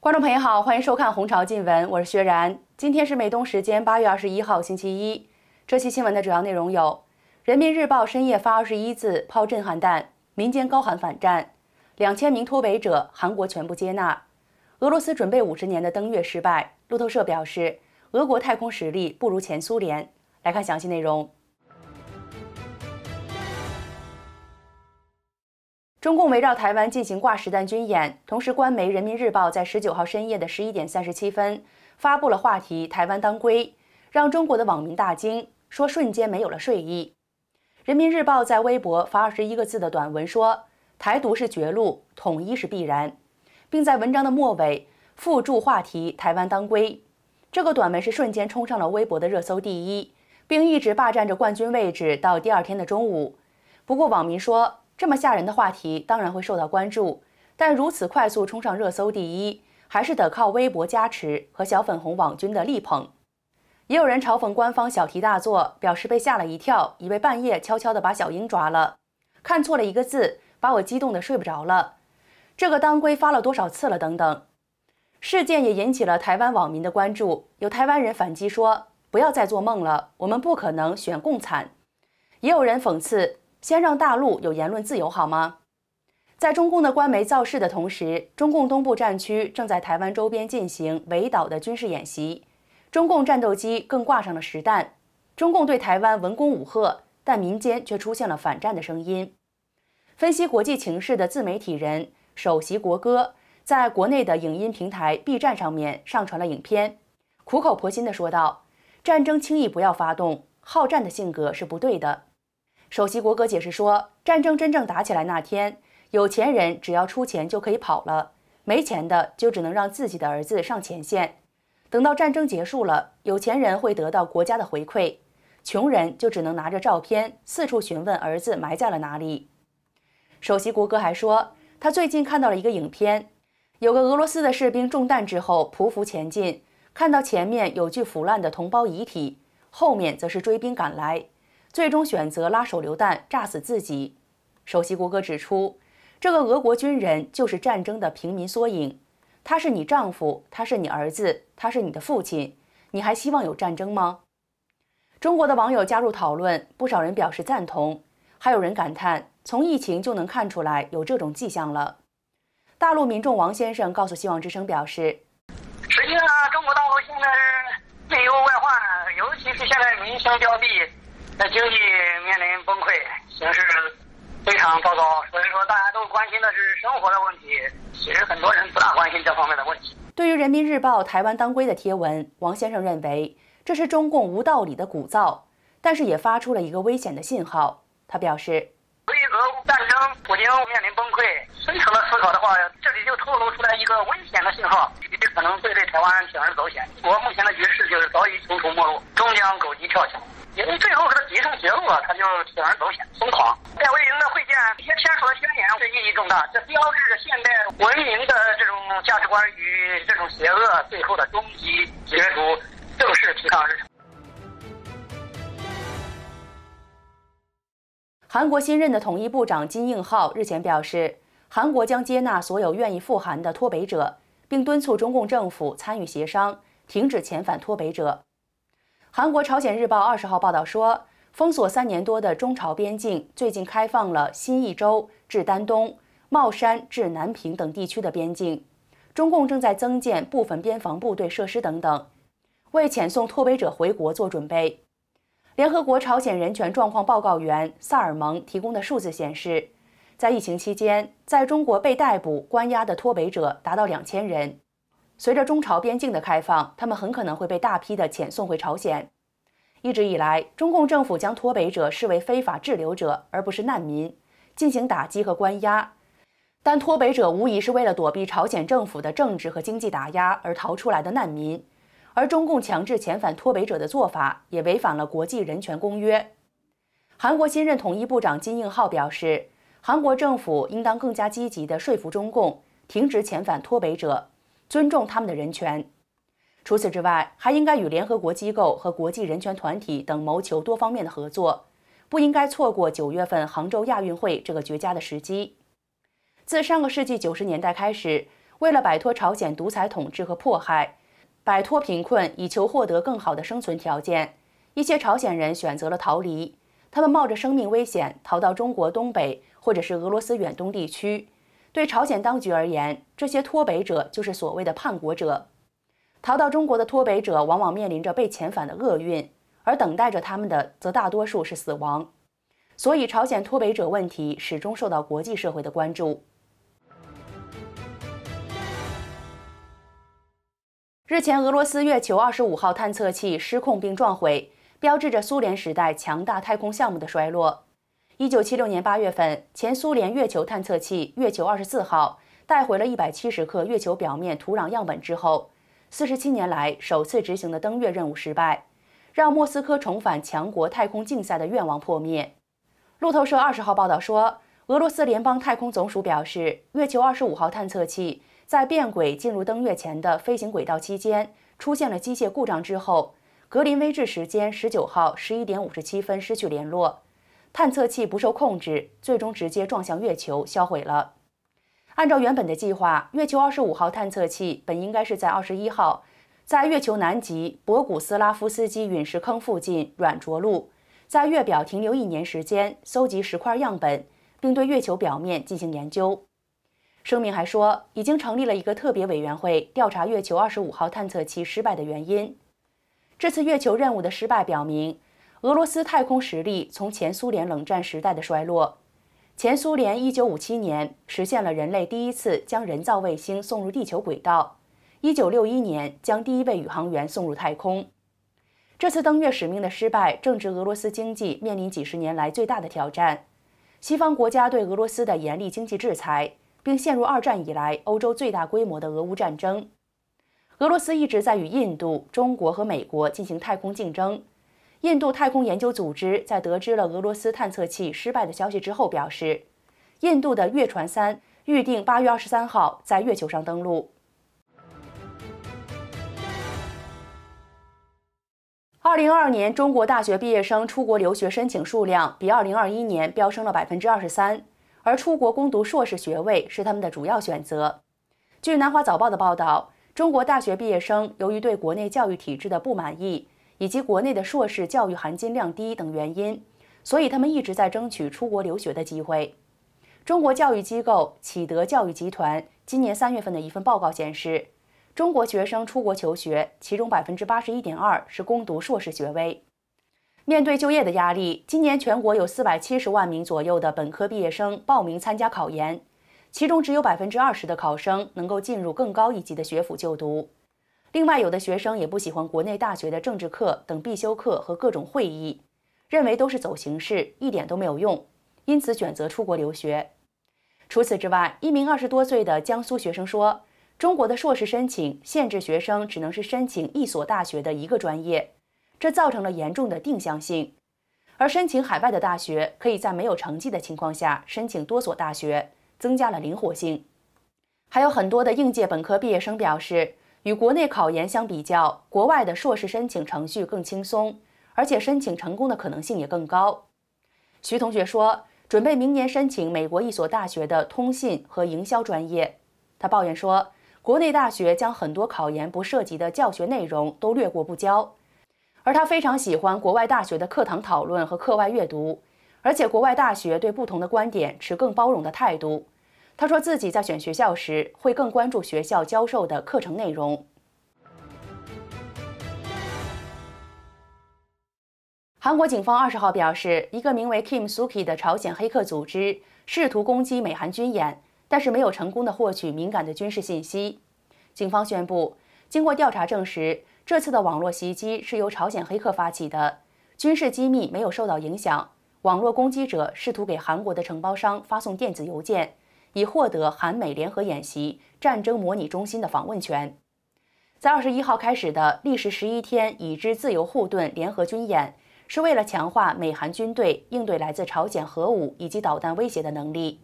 观众朋友好，欢迎收看《红潮尽闻》，我是薛然。今天是美东时间八月二十一号星期一。这期新闻的主要内容有：《人民日报》深夜发二十一次抛震撼弹，民间高喊反战；两千名脱北者，韩国全部接纳；俄罗斯准备五十年的登月失败，路透社表示。俄国太空实力不如前苏联，来看详细内容。中共围绕台湾进行挂实弹军演，同时，官媒《人民日报》在十九号深夜的十一点三十七分发布了话题“台湾当归”，让中国的网民大惊，说瞬间没有了睡意。《人民日报》在微博发二十一个字的短文说：“台独是绝路，统一是必然。”并在文章的末尾附注话题“台湾当归”。这个短文是瞬间冲上了微博的热搜第一，并一直霸占着冠军位置到第二天的中午。不过网民说，这么吓人的话题当然会受到关注，但如此快速冲上热搜第一，还是得靠微博加持和小粉红网军的力捧。也有人嘲讽官方小题大做，表示被吓了一跳，以为半夜悄悄地把小英抓了，看错了一个字，把我激动的睡不着了。这个当归发了多少次了？等等。事件也引起了台湾网民的关注。有台湾人反击说：“不要再做梦了，我们不可能选共惨。」也有人讽刺：“先让大陆有言论自由好吗？”在中共的官媒造势的同时，中共东部战区正在台湾周边进行围岛的军事演习，中共战斗机更挂上了实弹。中共对台湾文攻武赫，但民间却出现了反战的声音。分析国际情势的自媒体人首席国歌。在国内的影音平台 B 站上面上传了影片，苦口婆心地说道：“战争轻易不要发动，好战的性格是不对的。”首席国歌解释说：“战争真正打起来那天，有钱人只要出钱就可以跑了，没钱的就只能让自己的儿子上前线。等到战争结束了，有钱人会得到国家的回馈，穷人就只能拿着照片四处询问儿子埋在了哪里。”首席国歌还说，他最近看到了一个影片。有个俄罗斯的士兵中弹之后匍匐前进，看到前面有具腐烂的同胞遗体，后面则是追兵赶来，最终选择拉手榴弹炸死自己。首席国歌指出，这个俄国军人就是战争的平民缩影，他是你丈夫，他是你儿子，他是你的父亲，你还希望有战争吗？中国的网友加入讨论，不少人表示赞同，还有人感叹：从疫情就能看出来有这种迹象了。大陆民众王先生告诉《希望之声》表示：“实际上，中国大陆现在内忧外患，尤其是现在民生凋敝，那经济面临崩溃，形势非常糟糕。所以说，大家都关心的是生活的问题，其实很多人不大关心这方面的问题。”对于《人民日报》台湾当归的贴文，王先生认为这是中共无道理的鼓噪，但是也发出了一个危险的信号。他表示。俄乌战争，普京面临崩溃。深层的思考的话，这里就透露出来一个危险的信号，也可能会对台湾铤而走险。我目前的局势就是早已穷途末路，终将狗急跳墙。因为最后这个敌胜结果，他就铤而走险，疯狂。戴维营的会见，这些签署的宣言这意义重大，这标志着现代文明的这种价值观与这种邪恶最后的终极角逐正式提日程。韩国新任的统一部长金应浩日前表示，韩国将接纳所有愿意赴韩的脱北者，并敦促中共政府参与协商，停止遣返脱北者。韩国《朝鲜日报》二十号报道说，封锁三年多的中朝边境最近开放了新义州至丹东、茂山至南平等地区的边境，中共正在增建部分边防部队设施等等，为遣送脱北者回国做准备。联合国朝鲜人权状况报告员萨尔蒙提供的数字显示，在疫情期间，在中国被逮捕关押的脱北者达到两千人。随着中朝边境的开放，他们很可能会被大批的遣送回朝鲜。一直以来，中共政府将脱北者视为非法滞留者，而不是难民，进行打击和关押。但脱北者无疑是为了躲避朝鲜政府的政治和经济打压而逃出来的难民。而中共强制遣返脱北者的做法也违反了国际人权公约。韩国新任统一部长金应浩表示，韩国政府应当更加积极地说服中共停止遣返脱北者，尊重他们的人权。除此之外，还应该与联合国机构和国际人权团体等谋求多方面的合作，不应该错过九月份杭州亚运会这个绝佳的时机。自上个世纪九十年代开始，为了摆脱朝鲜独裁统治和迫害。摆脱贫困，以求获得更好的生存条件，一些朝鲜人选择了逃离。他们冒着生命危险逃到中国东北，或者是俄罗斯远东地区。对朝鲜当局而言，这些脱北者就是所谓的叛国者。逃到中国的脱北者往往面临着被遣返的厄运，而等待着他们的则大多数是死亡。所以，朝鲜脱北者问题始终受到国际社会的关注。日前，俄罗斯月球二十五号探测器失控并撞毁，标志着苏联时代强大太空项目的衰落。一九七六年八月份，前苏联月球探测器月球二十四号带回了一百七十克月球表面土壤样本之后，四十七年来首次执行的登月任务失败，让莫斯科重返强国太空竞赛的愿望破灭。路透社二十号报道说，俄罗斯联邦太空总署表示，月球二十五号探测器。在变轨进入登月前的飞行轨道期间，出现了机械故障之后，格林威治时间十九号十一点五十七分失去联络，探测器不受控制，最终直接撞向月球，销毁了。按照原本的计划，月球二十五号探测器本应该是在二十一号，在月球南极博古斯拉夫斯基陨石坑附近软着陆，在月表停留一年时间，搜集石块样本，并对月球表面进行研究。声明还说，已经成立了一个特别委员会，调查月球二十五号探测器失败的原因。这次月球任务的失败表明，俄罗斯太空实力从前苏联冷战时代的衰落。前苏联一九五七年实现了人类第一次将人造卫星送入地球轨道，一九六一年将第一位宇航员送入太空。这次登月使命的失败正值俄罗斯经济面临几十年来最大的挑战，西方国家对俄罗斯的严厉经济制裁。并陷入二战以来欧洲最大规模的俄乌战争。俄罗斯一直在与印度、中国和美国进行太空竞争。印度太空研究组织在得知了俄罗斯探测器失败的消息之后表示，印度的月船三预定八月二十三号在月球上登陆。二零二二年，中国大学毕业生出国留学申请数量比二零二一年飙升了百分之二十三。而出国攻读硕士学位是他们的主要选择。据《南华早报》的报道，中国大学毕业生由于对国内教育体制的不满意，以及国内的硕士教育含金量低等原因，所以他们一直在争取出国留学的机会。中国教育机构启德教育集团今年三月份的一份报告显示，中国学生出国求学，其中百分之八十一点二是攻读硕士学位。面对就业的压力，今年全国有四百七十万名左右的本科毕业生报名参加考研，其中只有百分之二十的考生能够进入更高一级的学府就读。另外，有的学生也不喜欢国内大学的政治课等必修课和各种会议，认为都是走形式，一点都没有用，因此选择出国留学。除此之外，一名二十多岁的江苏学生说：“中国的硕士申请限制学生只能是申请一所大学的一个专业。”这造成了严重的定向性，而申请海外的大学可以在没有成绩的情况下申请多所大学，增加了灵活性。还有很多的应届本科毕业生表示，与国内考研相比较，国外的硕士申请程序更轻松，而且申请成功的可能性也更高。徐同学说，准备明年申请美国一所大学的通信和营销专业。他抱怨说，国内大学将很多考研不涉及的教学内容都略过不教。而他非常喜欢国外大学的课堂讨论和课外阅读，而且国外大学对不同的观点持更包容的态度。他说自己在选学校时会更关注学校教授的课程内容。韩国警方二十号表示，一个名为 Kim Suky 的朝鲜黑客组织试图攻击美韩军演，但是没有成功的获取敏感的军事信息。警方宣布，经过调查证实。这次的网络袭击是由朝鲜黑客发起的，军事机密没有受到影响。网络攻击者试图给韩国的承包商发送电子邮件，以获得韩美联合演习战争模拟中心的访问权。在二十一号开始的历时十一天、已知自由护盾联合军演，是为了强化美韩军队应对来自朝鲜核武以及导弹威胁的能力。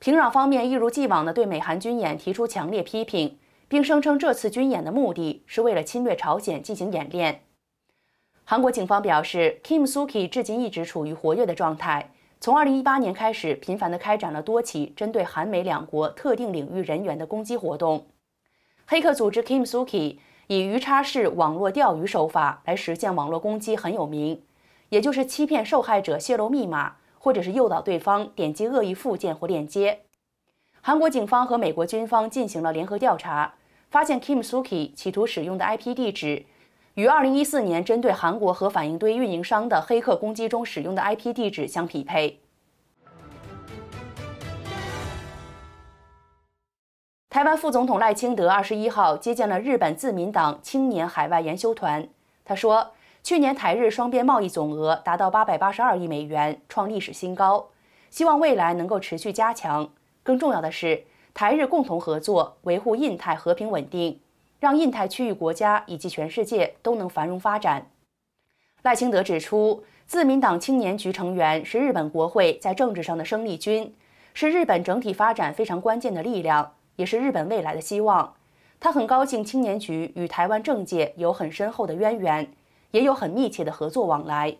平壤方面一如既往地对美韩军演提出强烈批评。并声称这次军演的目的是为了侵略朝鲜进行演练。韩国警方表示，Kim Sooki 至今一直处于活跃的状态。从2018年开始，频繁地开展了多起针对韩美两国特定领域人员的攻击活动。黑客组织 Kim Sooki 以鱼叉式网络钓鱼手法来实现网络攻击很有名，也就是欺骗受害者泄露密码，或者是诱导对方点击恶意附件或链接。韩国警方和美国军方进行了联合调查，发现 Kim Soo-kye 企图使用的 IP 地址，与2014年针对韩国核反应堆运营商的黑客攻击中使用的 IP 地址相匹配。台湾副总统赖清德21号接见了日本自民党青年海外研修团，他说：“去年台日双边贸易总额达到882亿美元，创历史新高，希望未来能够持续加强。”更重要的是，台日共同合作维护印太和平稳定，让印太区域国家以及全世界都能繁荣发展。赖清德指出，自民党青年局成员是日本国会在政治上的生力军，是日本整体发展非常关键的力量，也是日本未来的希望。他很高兴青年局与台湾政界有很深厚的渊源，也有很密切的合作往来。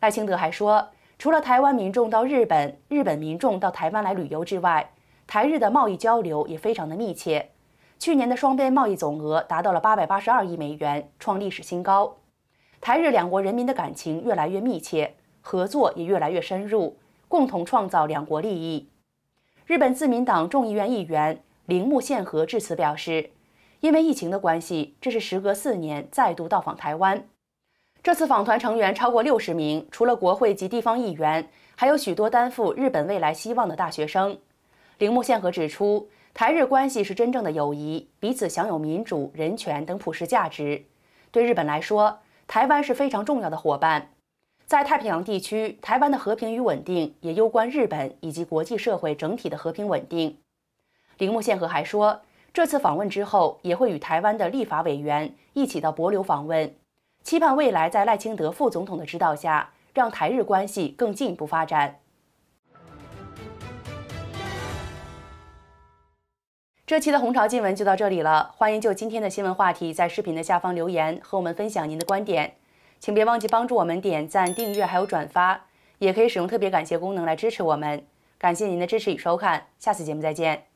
赖清德还说。除了台湾民众到日本、日本民众到台湾来旅游之外，台日的贸易交流也非常的密切。去年的双边贸易总额达到了八百八十二亿美元，创历史新高。台日两国人民的感情越来越密切，合作也越来越深入，共同创造两国利益。日本自民党众议院议员铃木宪和致辞表示：“因为疫情的关系，这是时隔四年再度到访台湾。”这次访团成员超过六十名，除了国会及地方议员，还有许多担负日本未来希望的大学生。铃木宪和指出，台日关系是真正的友谊，彼此享有民主、人权等普世价值。对日本来说，台湾是非常重要的伙伴。在太平洋地区，台湾的和平与稳定也攸关日本以及国际社会整体的和平稳定。铃木宪和还说，这次访问之后，也会与台湾的立法委员一起到博流访问。期盼未来在赖清德副总统的指导下，让台日关系更进一步发展。这期的《红潮新闻》就到这里了，欢迎就今天的新闻话题在视频的下方留言，和我们分享您的观点。请别忘记帮助我们点赞、订阅还有转发，也可以使用特别感谢功能来支持我们。感谢您的支持与收看，下次节目再见。